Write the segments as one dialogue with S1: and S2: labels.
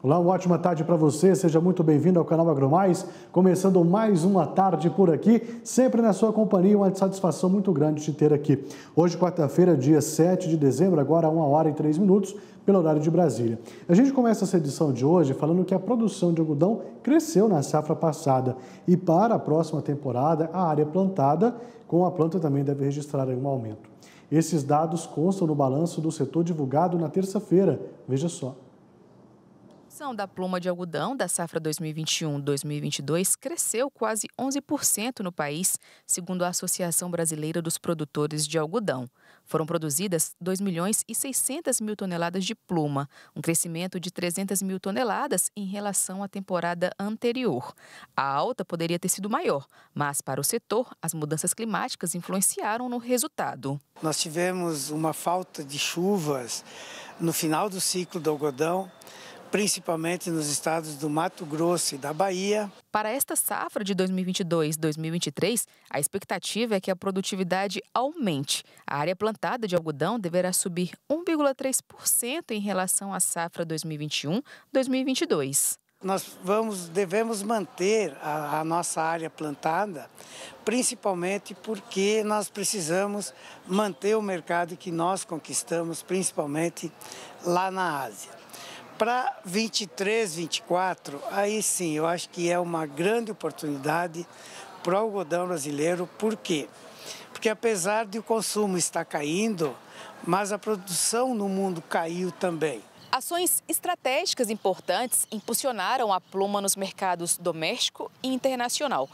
S1: Olá, uma ótima tarde para você. Seja muito bem-vindo ao canal AgroMais. Começando mais uma tarde por aqui, sempre na sua companhia, uma satisfação muito grande te ter aqui. Hoje, quarta-feira, dia 7 de dezembro, agora 1 hora e 3 minutos, pelo horário de Brasília. A gente começa essa edição de hoje falando que a produção de algodão cresceu na safra passada e para a próxima temporada, a área plantada com a planta também deve registrar um aumento. Esses dados constam no balanço do setor divulgado na terça-feira. Veja só
S2: produção da pluma de algodão da safra 2021-2022 cresceu quase 11% no país, segundo a Associação Brasileira dos Produtores de Algodão. Foram produzidas 2 milhões e 600 mil toneladas de pluma, um crescimento de 300 mil toneladas em relação à temporada anterior. A alta poderia ter sido maior, mas para o setor, as mudanças climáticas influenciaram no resultado.
S3: Nós tivemos uma falta de chuvas no final do ciclo do algodão principalmente nos estados do Mato Grosso e da Bahia.
S2: Para esta safra de 2022-2023, a expectativa é que a produtividade aumente. A área plantada de algodão deverá subir 1,3% em relação à safra
S3: 2021-2022 nós vamos, devemos manter a, a, nossa área plantada, principalmente porque nós precisamos manter o mercado que nós conquistamos, principalmente lá na Ásia. Para 23, 24, aí sim, eu acho que é uma grande oportunidade para o algodão brasileiro. Por quê? Porque apesar de o consumo estar caindo, mas a produção no mundo caiu também.
S2: Ações estratégicas importantes impulsionaram a pluma nos mercados doméstico e internacional.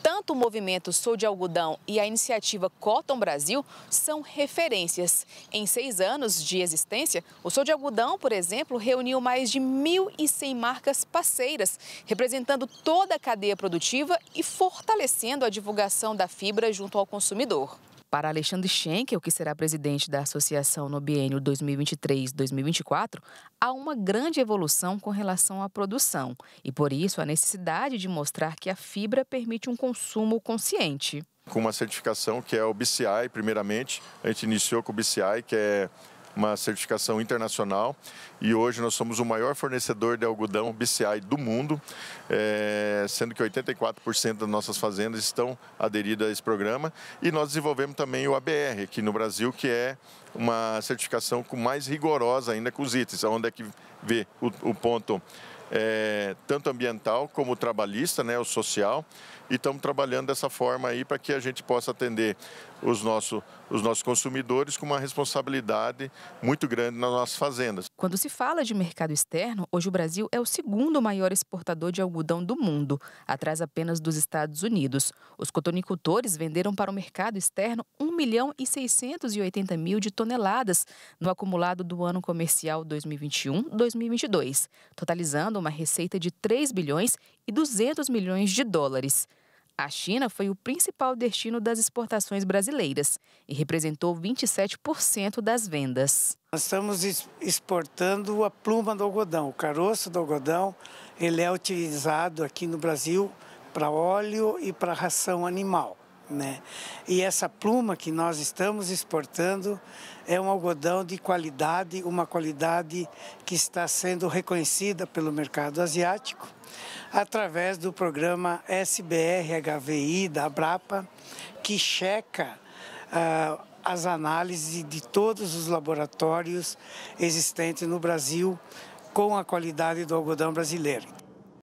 S2: Tanto o movimento Sou de Algodão e a iniciativa Cotton Brasil são referências. Em seis anos de existência, o Sou de Algodão, por exemplo, reuniu mais de 1.100 marcas parceiras, representando toda a cadeia produtiva e fortalecendo a divulgação da fibra junto ao consumidor. Para Alexandre Schenkel, que será presidente da associação no biênio 2023-2024, há uma grande evolução com relação à produção e, por isso, a necessidade de mostrar que a fibra permite um consumo consciente.
S4: Com uma certificação que é o BCI, primeiramente, a gente iniciou com o BCI, que é uma certificação internacional e hoje nós somos o maior fornecedor de algodão BCI do mundo, é, sendo que 84% das nossas fazendas estão aderidas a esse programa. E nós desenvolvemos também o ABR aqui no Brasil, que é uma certificação com mais rigorosa ainda com os itens, onde é que vê o, o ponto é, tanto ambiental como trabalhista, né, o social, e estamos trabalhando dessa forma aí para que a gente possa atender os, nosso, os nossos consumidores com uma responsabilidade muito grande nas nossas fazendas.
S2: Quando se fala de mercado externo, hoje o Brasil é o segundo maior exportador de algodão do mundo, atrás apenas dos Estados Unidos. Os cotonicultores venderam para o mercado externo 1 milhão e 680 mil de toneladas no acumulado do ano comercial 2021-2022, totalizando uma receita de 3 bilhões e 200 milhões de dólares. A China foi o principal destino das exportações brasileiras e representou 27% das vendas.
S3: Nós estamos exportando a pluma do algodão, o caroço do algodão. Ele é utilizado aqui no Brasil para óleo e para ração animal. Né? E essa pluma que nós estamos exportando é um algodão de qualidade, uma qualidade que está sendo reconhecida pelo mercado asiático através do programa SBRHVI da Abrapa, que checa uh, as análises de todos os laboratórios existentes no Brasil com a qualidade do algodão brasileiro.